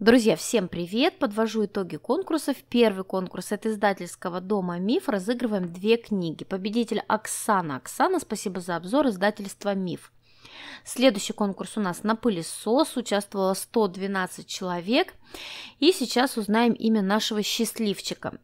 Друзья, всем привет! Подвожу итоги конкурсов. Первый конкурс от издательского дома «Миф». Разыгрываем две книги. Победитель Оксана. Оксана, спасибо за обзор издательства «Миф». Следующий конкурс у нас на пылесос. Участвовало 112 человек. И сейчас узнаем имя нашего счастливчика.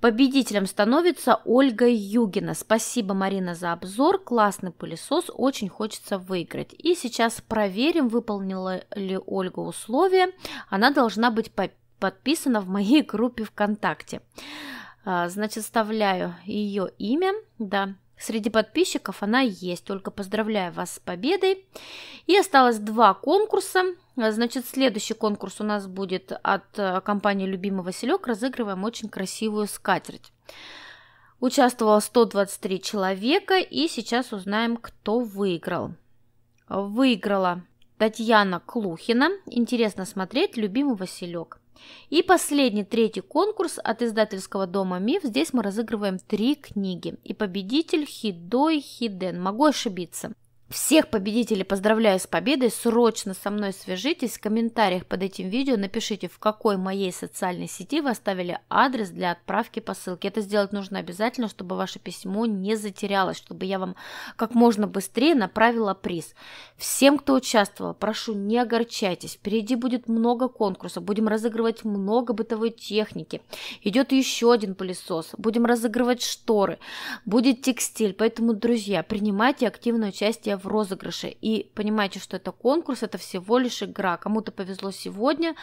Победителем становится Ольга Югина. Спасибо, Марина, за обзор. Классный пылесос, очень хочется выиграть. И сейчас проверим, выполнила ли Ольга условия. Она должна быть подписана в моей группе ВКонтакте. А, значит, вставляю ее имя, да, Среди подписчиков она есть, только поздравляю вас с победой. И осталось два конкурса. Значит, следующий конкурс у нас будет от э, компании «Любимый Василек». Разыгрываем очень красивую скатерть. Участвовало 123 человека, и сейчас узнаем, кто выиграл. Выиграла Татьяна Клухина. Интересно смотреть «Любимый Василек». И последний, третий конкурс от издательского дома «Миф». Здесь мы разыгрываем три книги. И победитель Хидой Хиден. Могу ошибиться. Всех победителей поздравляю с победой. Срочно со мной свяжитесь. В комментариях под этим видео напишите, в какой моей социальной сети вы оставили адрес для отправки посылки. Это сделать нужно обязательно, чтобы ваше письмо не затерялось, чтобы я вам как можно быстрее направила приз. Всем, кто участвовал, прошу, не огорчайтесь. Впереди будет много конкурсов. Будем разыгрывать много бытовой техники. Идет еще один пылесос. Будем разыгрывать шторы. Будет текстиль. Поэтому, друзья, принимайте активное участие в розыгрыше. И понимаете, что это конкурс, это всего лишь игра. Кому-то повезло сегодня,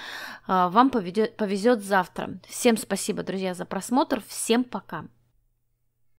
а, вам повезет завтра. Всем спасибо, друзья, за просмотр. Всем пока.